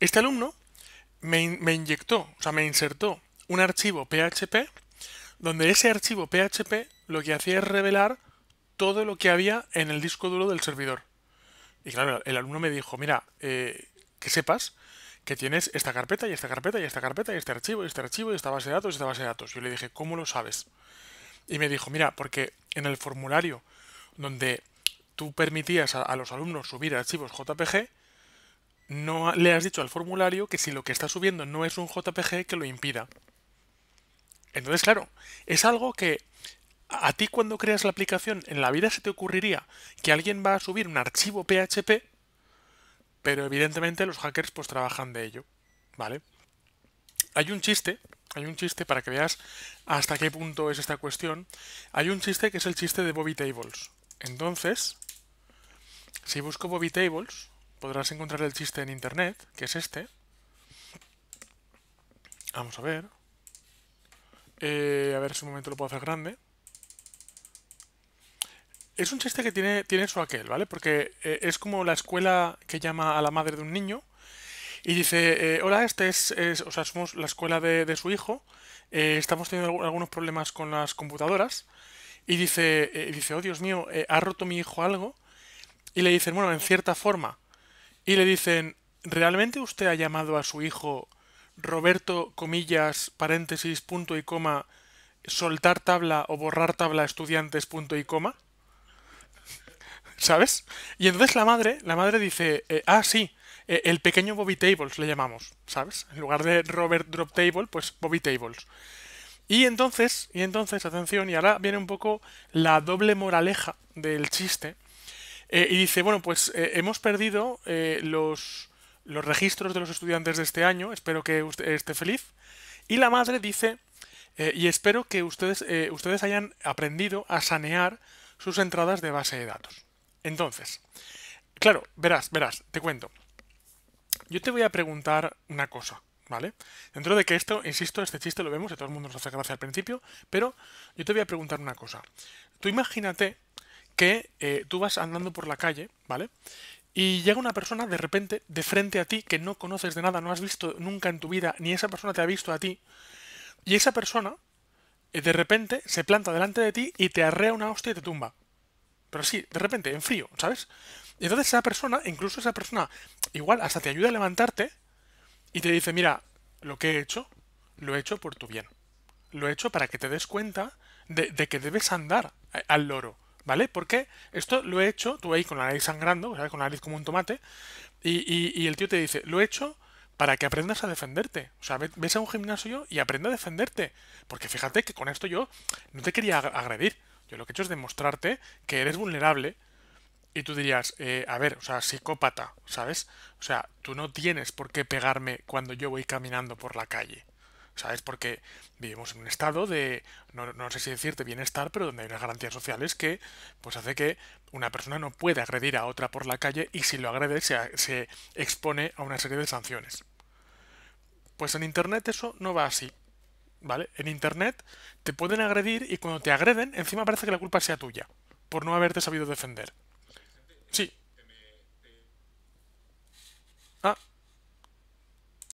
este alumno me, inyectó, o sea, me insertó un archivo PHP, donde ese archivo PHP lo que hacía es revelar todo lo que había en el disco duro del servidor. Y claro, el alumno me dijo, mira, eh, que sepas que tienes esta carpeta y esta carpeta y esta carpeta y este archivo y este archivo y esta base de datos y esta base de datos. Yo le dije, ¿cómo lo sabes? Y me dijo, mira, porque en el formulario donde tú permitías a los alumnos subir archivos JPG, no le has dicho al formulario que si lo que está subiendo no es un JPG que lo impida. Entonces, claro, es algo que a ti cuando creas la aplicación en la vida se te ocurriría que alguien va a subir un archivo PHP, pero evidentemente los hackers pues trabajan de ello, ¿vale? Hay un chiste, hay un chiste para que veas hasta qué punto es esta cuestión. Hay un chiste que es el chiste de Bobby Tables. Entonces, si busco Bobby Tables, podrás encontrar el chiste en internet, que es este. Vamos a ver. Eh, a ver si un momento lo puedo hacer grande. Es un chiste que tiene, tiene su aquel, ¿vale? Porque eh, es como la escuela que llama a la madre de un niño y dice, eh, hola, este es, o sea, somos la escuela de, de su hijo, estamos teniendo algunos problemas con las computadoras y dice, dice oh Dios mío, ha roto mi hijo algo y le dicen, bueno, en cierta forma, y le dicen, ¿realmente usted ha llamado a su hijo Roberto, comillas, paréntesis, punto y coma, soltar tabla o borrar tabla estudiantes, punto y coma? ¿Sabes? Y entonces la madre, la madre dice, eh, ah, sí, eh, el pequeño Bobby Tables le llamamos, ¿sabes? En lugar de Robert Drop Table, pues Bobby Tables. Y entonces, y entonces, atención, y ahora viene un poco la doble moraleja del chiste, eh, y dice, bueno, pues eh, hemos perdido eh, los, registros de los estudiantes de este año, espero que usted esté feliz. Y la madre dice, y espero que ustedes, ustedes hayan aprendido a sanear sus entradas de base de datos. Entonces, claro, verás, verás, te cuento. Yo te voy a preguntar una cosa. ¿vale? Dentro de que esto, insisto, este chiste lo vemos, y todo el mundo nos hace gracia al principio, pero yo te voy a preguntar una cosa. Tú imagínate que eh, tú vas andando por la calle, ¿vale? Y llega una persona de repente de frente a ti que no conoces de nada, no has visto nunca en tu vida, ni esa persona te ha visto a ti. Y esa persona eh, de repente se planta delante de ti y te arrea una hostia y te tumba. Pero sí, de repente, en frío, ¿sabes? Y entonces esa persona, incluso esa persona, igual hasta te ayuda a levantarte y te dice, mira, lo que he hecho, lo he hecho por tu bien. Lo he hecho para que te des cuenta de, de que debes andar eh, al loro. ¿vale? Porque esto lo he hecho, tú ahí con la nariz sangrando, Con la nariz como un tomate, y, el tío te dice, lo he hecho para que aprendas a defenderte. O sea, ves a un gimnasio y aprende a defenderte. Porque fíjate que con esto yo no te quería agredir. Yo lo que he hecho es demostrarte que eres vulnerable. Y tú dirías, eh, a ver, o sea, psicópata, ¿sabes? O sea, tú no tienes por qué pegarme cuando yo voy caminando por la calle. ¿sabes? Porque vivimos en un estado de, no, sé si decirte bienestar, pero donde hay unas garantías sociales que pues hace que una persona no pueda agredir a otra por la calle y si lo agrede se, se expone a una serie de sanciones. Pues en Internet eso no va así. ¿Vale? En Internet te pueden agredir y cuando te agreden, encima parece que la culpa sea tuya, por no haberte sabido defender. Sí,